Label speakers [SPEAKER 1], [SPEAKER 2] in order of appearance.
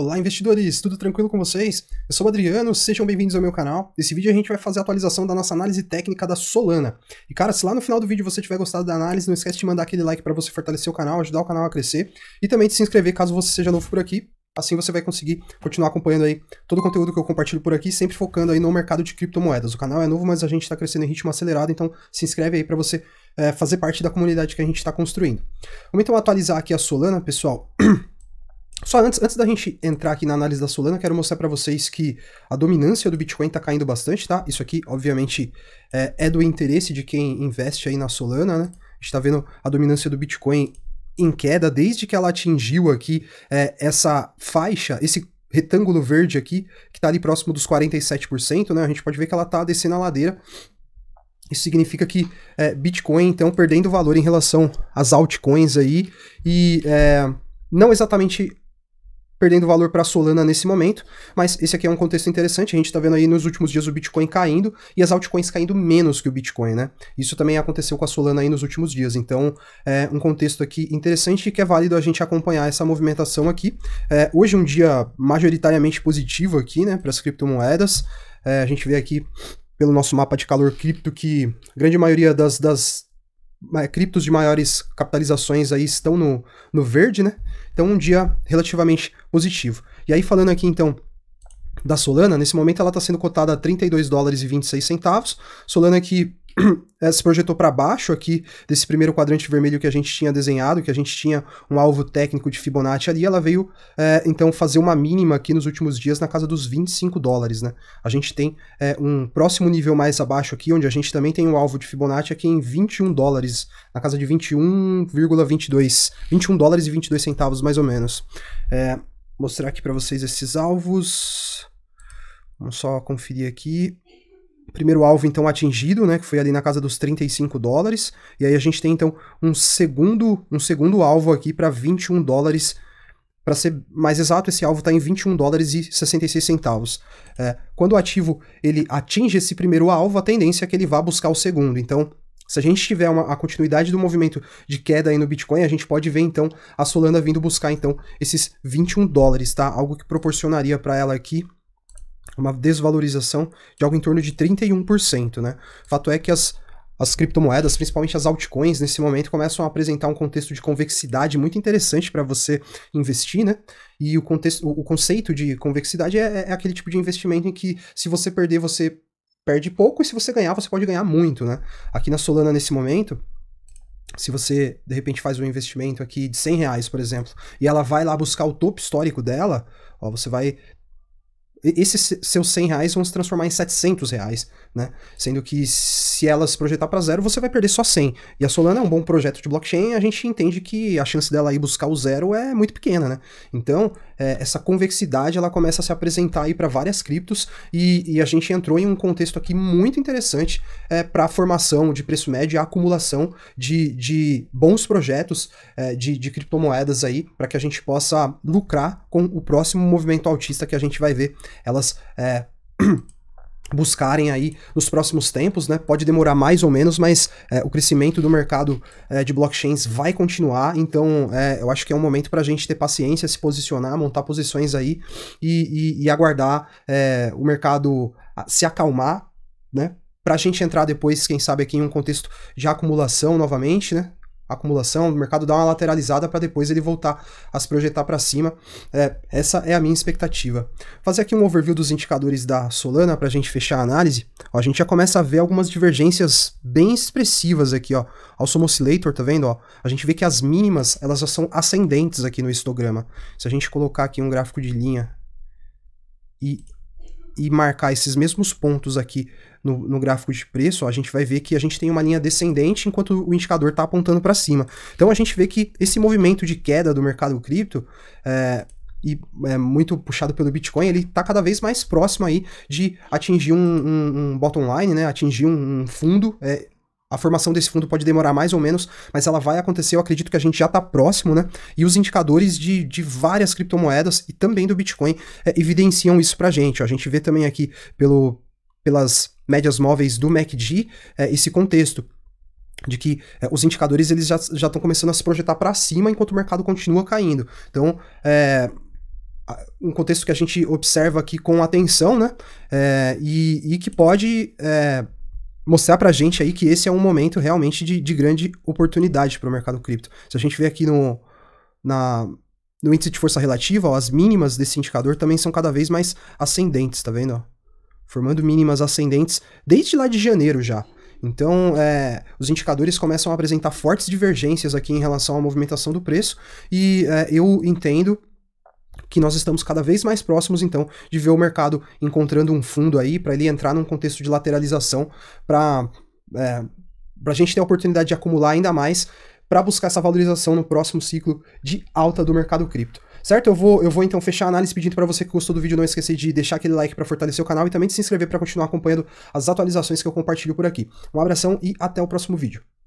[SPEAKER 1] Olá, investidores! Tudo tranquilo com vocês? Eu sou o Adriano, sejam bem-vindos ao meu canal. Nesse vídeo a gente vai fazer a atualização da nossa análise técnica da Solana. E cara, se lá no final do vídeo você tiver gostado da análise, não esquece de mandar aquele like para você fortalecer o canal, ajudar o canal a crescer e também de se inscrever caso você seja novo por aqui. Assim você vai conseguir continuar acompanhando aí todo o conteúdo que eu compartilho por aqui, sempre focando aí no mercado de criptomoedas. O canal é novo, mas a gente está crescendo em ritmo acelerado, então se inscreve aí para você é, fazer parte da comunidade que a gente está construindo. Vamos então atualizar aqui a Solana, pessoal. Só antes, antes da gente entrar aqui na análise da Solana, quero mostrar para vocês que a dominância do Bitcoin está caindo bastante, tá? Isso aqui, obviamente, é, é, do interesse de quem investe aí na Solana, né? A gente tá vendo a dominância do Bitcoin em queda desde que ela atingiu aqui é, essa faixa, esse retângulo verde aqui, que tá ali próximo dos 47%, né? A gente pode ver que ela tá descendo a ladeira. Isso significa que é, Bitcoin, então, perdendo valor em relação às altcoins aí e é, não exatamente perdendo valor para Solana nesse momento, mas esse aqui é um contexto interessante, a gente está vendo aí nos últimos dias o Bitcoin caindo e as altcoins caindo menos que o Bitcoin, né? Isso também aconteceu com a Solana aí nos últimos dias, então é um contexto aqui interessante que é válido a gente acompanhar essa movimentação aqui. É, hoje é um dia majoritariamente positivo aqui, né, para as criptomoedas, é, a gente vê aqui pelo nosso mapa de calor cripto que a grande maioria das, das criptos de maiores capitalizações aí estão no, no verde, né? Então, um dia relativamente positivo. E aí, falando aqui, então, da Solana, nesse momento ela está sendo cotada a 32 dólares e 26 centavos. Solana que É, se projetou para baixo aqui desse primeiro quadrante vermelho que a gente tinha desenhado, que a gente tinha um alvo técnico de Fibonacci ali, ela veio é, então fazer uma mínima aqui nos últimos dias na casa dos 25 dólares, né? A gente tem é, um próximo nível mais abaixo aqui, onde a gente também tem um alvo de Fibonacci aqui em 21 dólares, na casa de 21,22, 21 dólares e 22 centavos mais ou menos. É, mostrar aqui para vocês esses alvos. Vamos só conferir aqui primeiro alvo então atingido, né, que foi ali na casa dos 35 dólares, e aí a gente tem então um segundo, um segundo alvo aqui para 21 dólares. Para ser mais exato, esse alvo está em 21 dólares e 66 centavos. É, quando o ativo ele atinge esse primeiro alvo, a tendência é que ele vá buscar o segundo. Então, se a gente tiver uma, a continuidade do movimento de queda aí no Bitcoin, a gente pode ver então a Solana vindo buscar então esses 21 dólares, tá? Algo que proporcionaria para ela aqui uma desvalorização de algo em torno de 31%, né? Fato é que as as criptomoedas, principalmente as altcoins, nesse momento começam a apresentar um contexto de convexidade muito interessante para você investir, né? E o, contexto, o conceito de convexidade é, é, é, aquele tipo de investimento em que se você perder, você perde pouco, e se você ganhar, você pode ganhar muito, né? Aqui na Solana, nesse momento, se você de repente faz um investimento aqui de 100 reais, por exemplo, e ela vai lá buscar o topo histórico dela, ó, você vai esses seus 100 reais vão se transformar em 700 reais, né? Sendo que se elas projetar para zero, você vai perder só 100. E a Solana é um bom projeto de blockchain, a gente entende que a chance dela ir buscar o zero é muito pequena, né? Então, é, essa convexidade ela começa a se apresentar aí para várias criptos e, e, a gente entrou em um contexto aqui muito interessante é, para a formação de preço médio e a acumulação de, de bons projetos é, de, de criptomoedas aí para que a gente possa lucrar com o próximo movimento autista que a gente vai ver elas é, buscarem aí nos próximos tempos, né? Pode demorar mais ou menos, mas é, o crescimento do mercado é, de blockchains vai continuar, então é, eu acho que é um momento para a gente ter paciência, se posicionar, montar posições aí e, e, e aguardar é, o mercado se acalmar, né? Para a gente entrar depois, quem sabe, aqui em um contexto de acumulação novamente, né? acumulação, o mercado dá uma lateralizada para depois ele voltar a se projetar para cima. É, essa é a minha expectativa. Fazer aqui um overview dos indicadores da Solana para a gente fechar a análise. Ó, a gente já começa a ver algumas divergências bem expressivas aqui, ó. Ao Oscillator, tá vendo? Ó, a gente vê que as mínimas elas já são ascendentes aqui no histograma. Se a gente colocar aqui um gráfico de linha e e marcar esses mesmos pontos aqui no, no, gráfico de preço, a gente vai ver que a gente tem uma linha descendente enquanto o indicador está apontando para cima. Então a gente vê que esse movimento de queda do mercado cripto é, e é muito puxado pelo Bitcoin, ele está cada vez mais próximo aí de atingir um, um, um bottom line, né? atingir um, um fundo é, a formação desse fundo pode demorar mais ou menos, mas ela vai acontecer. Eu acredito que a gente já está próximo, né? E os indicadores de, de várias criptomoedas e também do Bitcoin é, evidenciam isso para a gente. A gente vê também aqui pelo, pelas médias móveis do MACD é, esse contexto de que é, os indicadores eles já estão começando a se projetar para cima enquanto o mercado continua caindo. Então, é, um contexto que a gente observa aqui com atenção, né? É, e, e que pode é, mostrar a gente aí que esse é um momento realmente de, de grande oportunidade para o mercado cripto. Se a gente vê aqui no, na, no índice de força relativa, ó, as mínimas desse indicador também são cada vez mais ascendentes, tá vendo? Formando mínimas ascendentes desde lá de janeiro já. Então, é, os indicadores começam a apresentar fortes divergências aqui em relação à movimentação do preço, e é, eu entendo que nós estamos cada vez mais próximos, então, de ver o mercado encontrando um fundo aí para ele entrar num contexto de lateralização para é, a gente ter a oportunidade de acumular ainda mais para buscar essa valorização no próximo ciclo de alta do mercado cripto. Certo? Eu vou, eu vou então fechar a análise pedindo para você que gostou do vídeo não esquecer de deixar aquele like para fortalecer o canal e também de se inscrever para continuar acompanhando as atualizações que eu compartilho por aqui. Um abração e até o próximo vídeo.